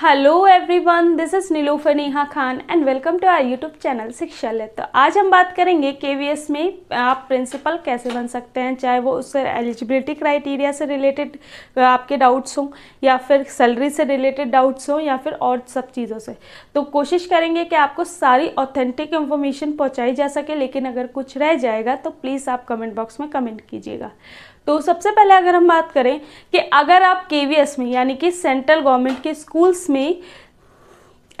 hello everyone this is Nilofar Neha Khan and welcome to our YouTube channel Shiksha ले तो आज हम बात करेंगे के में आप प्रिंसिपल कैसे बन सकते हैं चाहे वो उससे एलिजिबिलिटी क्राइटेरिया से रिलेटेड आपके डाउट्स हों या फिर सैलरी से रिलेटेड डाउट्स हों या फिर और सब चीज़ों से तो कोशिश करेंगे कि आपको सारी ऑथेंटिक इन्फॉर्मेशन पहुँचाई जा सके लेकिन अगर कुछ रह जाएगा तो प्लीज़ आप कमेंट बॉक्स में कमेंट कीजिएगा तो सबसे पहले अगर हम बात करें कि अगर आप के में यानी कि सेंट्रल गवर्नमेंट के स्कूल्स में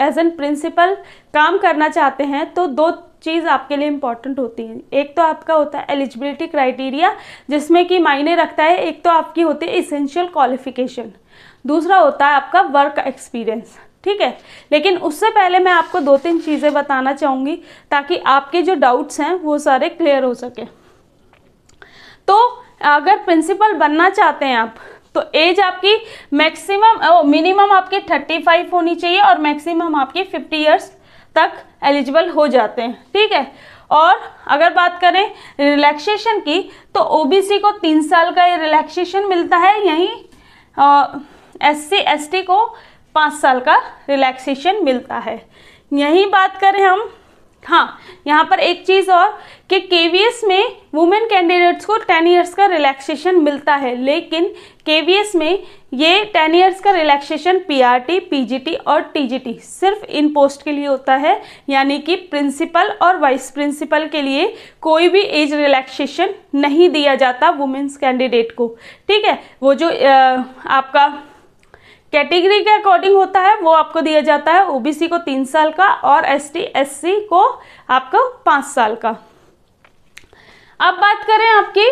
एज एन प्रिंसिपल काम करना चाहते हैं तो दो चीज़ आपके लिए इम्पॉर्टेंट होती है एक तो आपका होता है एलिजिबिलिटी क्राइटेरिया जिसमें कि मायने रखता है एक तो आपकी होती है इसेंशियल क्वालिफिकेशन दूसरा होता है आपका वर्क एक्सपीरियंस ठीक है लेकिन उससे पहले मैं आपको दो तीन चीज़ें बताना चाहूँगी ताकि आपके जो डाउट्स हैं वो सारे क्लियर हो सके तो अगर प्रिंसिपल बनना चाहते हैं आप तो एज आपकी मैक्सिमम मिनिमम आपकी थर्टी फाइव होनी चाहिए और मैक्सिमम आपकी फिफ्टी ईयर्स तक एलिजिबल हो जाते हैं ठीक है और अगर बात करें रिलैक्सेशन की तो ओबीसी को तीन साल का ये रिलैक्सेशन मिलता है यहीं एस एस टी को पाँच साल का रिलैक्सेशन मिलता है यहीं बात करें हम हाँ यहाँ पर एक चीज़ और कि के में वुमेन कैंडिडेट्स को टेन इयर्स का रिलैक्सेशन मिलता है लेकिन के में ये टेन इयर्स का रिलैक्सेशन पीआरटी, पीजीटी और टीजीटी सिर्फ इन पोस्ट के लिए होता है यानी कि प्रिंसिपल और वाइस प्रिंसिपल के लिए कोई भी एज रिलैक्सेशन नहीं दिया जाता वुमेन्स कैंडिडेट को ठीक है वो जो आ, आपका कैटेगरी के अकॉर्डिंग होता है वो आपको दिया जाता है ओबीसी को तीन साल का और एसटी एससी को आपको पाँच साल का अब बात करें आपकी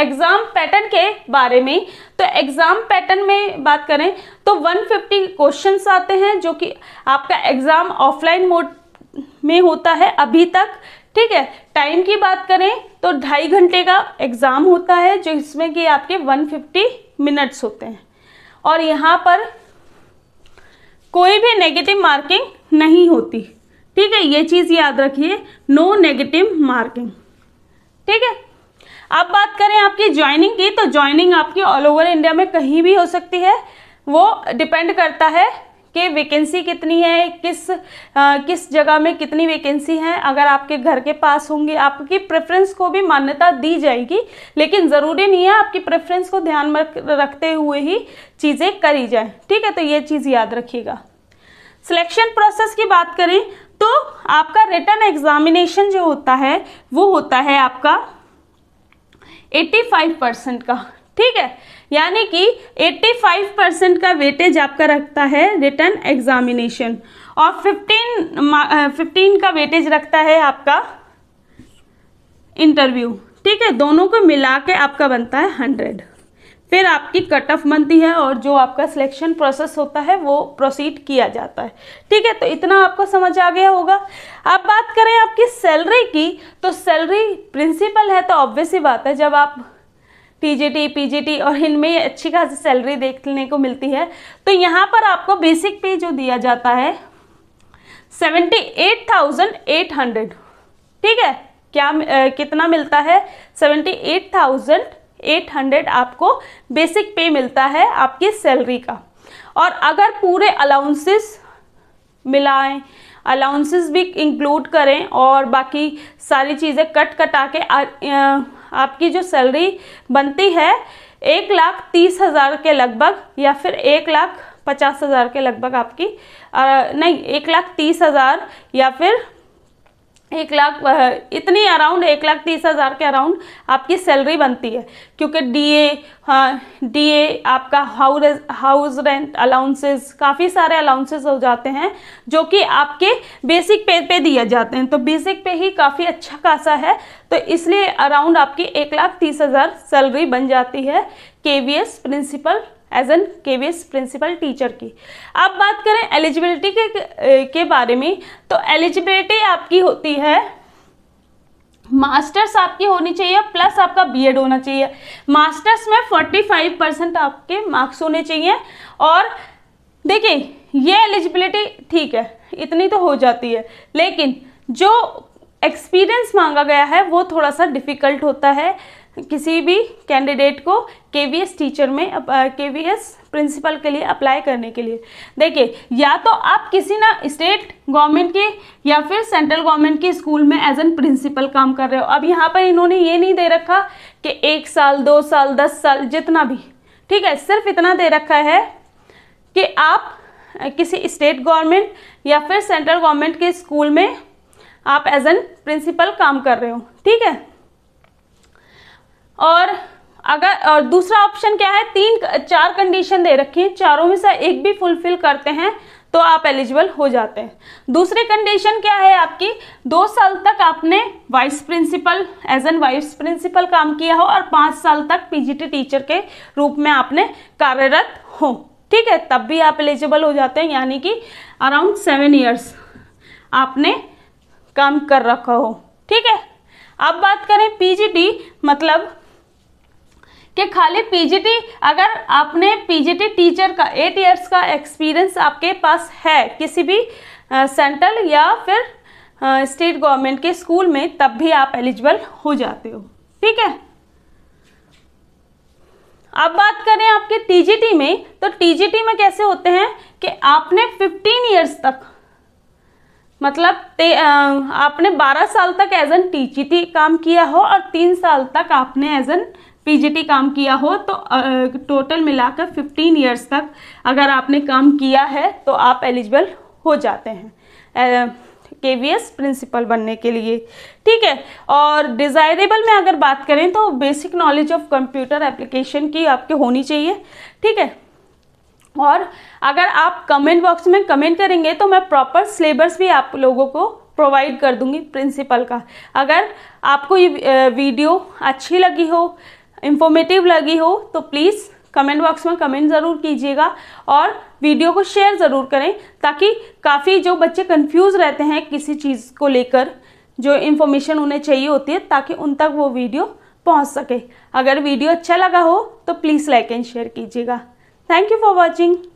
एग्ज़ाम पैटर्न के बारे में तो एग्ज़ाम पैटर्न में बात करें तो 150 क्वेश्चन आते हैं जो कि आपका एग्ज़ाम ऑफलाइन मोड में होता है अभी तक ठीक है टाइम की बात करें तो ढाई घंटे का एग्ज़ाम होता है जो इसमें कि आपके 150 मिनट्स होते हैं और यहाँ पर कोई भी नेगेटिव मार्किंग नहीं होती ठीक है ये चीज़ याद रखिए नो नेगेटिव मार्किंग ठीक है अब बात करें आपकी ज्वाइनिंग की तो ज्वाइनिंग आपकी ऑल ओवर इंडिया में कहीं भी हो सकती है वो डिपेंड करता है के वैकेंसी कितनी है किस आ, किस जगह में कितनी वैकेंसी है अगर आपके घर के पास होंगे आपकी प्रेफरेंस को भी मान्यता दी जाएगी लेकिन ज़रूरी नहीं है आपकी प्रेफरेंस को ध्यान में रखते हुए ही चीज़ें करी जाए ठीक है तो ये चीज़ याद रखिएगा सिलेक्शन प्रोसेस की बात करें तो आपका रिटर्न एग्जामिनेशन जो होता है वो होता है आपका 85 परसेंट का ठीक है यानी कि 85 परसेंट का वेटेज आपका रखता है रिटर्न एग्जामिनेशन और 15 15 का वेटेज रखता है आपका इंटरव्यू ठीक है दोनों को मिला के आपका बनता है हंड्रेड फिर आपकी कट ऑफ बनती है और जो आपका सिलेक्शन प्रोसेस होता है वो प्रोसीड किया जाता है ठीक है तो इतना आपको समझ आ गया होगा अब बात करें आपकी सैलरी की तो सैलरी प्रिंसिपल है तो ऑब्वियस ही बात है जब आप टीजीटी पीजीटी और इनमें अच्छी खासी सैलरी देखने को मिलती है तो यहाँ पर आपको बेसिक पे जो दिया जाता है seventy eight thousand eight hundred ठीक है क्या आ, कितना मिलता है seventy eight thousand eight hundred आपको बेसिक पे मिलता है आपकी सैलरी का और अगर पूरे अलाउंसेस मिलाएं अलाउंसेस भी इंक्लूड करें और बाकी सारी चीज़ें कट कटा के आपकी जो सैलरी बनती है एक लाख तीस हज़ार के लगभग या फिर एक लाख पचास हज़ार के लगभग आपकी आ, नहीं एक लाख तीस हज़ार या फिर एक लाख इतनी अराउंड एक लाख तीस हज़ार के अराउंड आपकी सैलरी बनती है क्योंकि डीए डीए हाँ, आपका हाउस हाउस रेंट अलाउंसेस काफ़ी सारे अलाउंसेस हो जाते हैं जो कि आपके बेसिक पे पे दिए जाते हैं तो बेसिक पे ही काफ़ी अच्छा खासा है तो इसलिए अराउंड आपकी एक लाख तीस हज़ार सैलरी बन जाती है के प्रिंसिपल एज एन के प्रिंसिपल टीचर की अब बात करें एलिजिबिलिटी के, के बारे में तो एलिजिबिलिटी आपकी होती है मास्टर्स आपकी होनी चाहिए प्लस आपका बीएड होना चाहिए मास्टर्स में 45 परसेंट आपके मार्क्स होने चाहिए और देखिए ये एलिजिबिलिटी ठीक है इतनी तो हो जाती है लेकिन जो एक्सपीरियंस मांगा गया है वो थोड़ा सा डिफ़िकल्ट होता है किसी भी कैंडिडेट को के टीचर में के प्रिंसिपल के लिए अप्लाई करने के लिए देखिए या तो आप किसी ना स्टेट गवर्नमेंट के या फिर सेंट्रल गवर्नमेंट के स्कूल में एज एन प्रिंसिपल काम कर रहे हो अब यहाँ पर इन्होंने ये नहीं दे रखा कि एक साल दो साल दस साल जितना भी ठीक है सिर्फ इतना दे रखा है कि आप किसी स्टेट गवर्नमेंट या फिर सेंट्रल गवर्नमेंट के स्कूल में आप एज एन प्रिंसिपल काम कर रहे हो ठीक है और अगर और दूसरा ऑप्शन क्या है तीन चार कंडीशन दे रखी है चारों में से एक भी फुलफिल करते हैं तो आप एलिजिबल हो जाते हैं दूसरी कंडीशन क्या है आपकी दो साल तक आपने vice principal as an vice principal काम किया हो और पाँच साल तक पीजीटी टीचर के रूप में आपने कार्यरत हो ठीक है तब भी आप एलिजिबल हो जाते हैं यानी कि अराउंड सेवन ईयर्स आपने काम कर रखा हो ठीक है अब बात करें पीजीटी मतलब कि खाली पीजीटी अगर आपने पीजीटी टीचर का एट इयर्स का एक्सपीरियंस आपके पास है किसी भी सेंट्रल या फिर स्टेट गवर्नमेंट के स्कूल में तब भी आप एलिजिबल हो जाते हो ठीक है अब बात करें आपके टीजीटी में तो टीजीटी में कैसे होते हैं कि आपने 15 इयर्स तक मतलब आपने 12 साल तक एज एन टीजीटी काम किया हो और तीन साल तक आपने एज एन पीजीटी काम किया हो तो टोटल मिलाकर 15 इयर्स तक अगर आपने काम किया है तो आप एलिजिबल हो जाते हैं के वी एस प्रिंसिपल बनने के लिए ठीक है और डिज़ायरेबल में अगर बात करें तो basic knowledge of computer application की आपके होनी चाहिए ठीक है और अगर आप कमेंट बॉक्स में कमेंट करेंगे तो मैं प्रॉपर सिलेबस भी आप लोगों को प्रोवाइड कर दूंगी प्रिंसिपल का अगर आपको ये वीडियो अच्छी लगी हो इन्फॉर्मेटिव लगी हो तो प्लीज़ कमेंट बॉक्स में कमेंट ज़रूर कीजिएगा और वीडियो को शेयर ज़रूर करें ताकि काफ़ी जो बच्चे कंफ्यूज रहते हैं किसी चीज़ को लेकर जो इन्फॉर्मेशन उन्हें चाहिए होती है ताकि उन तक वो वीडियो पहुंच सके अगर वीडियो अच्छा लगा हो तो प्लीज़ लाइक एंड शेयर कीजिएगा थैंक यू फॉर वॉचिंग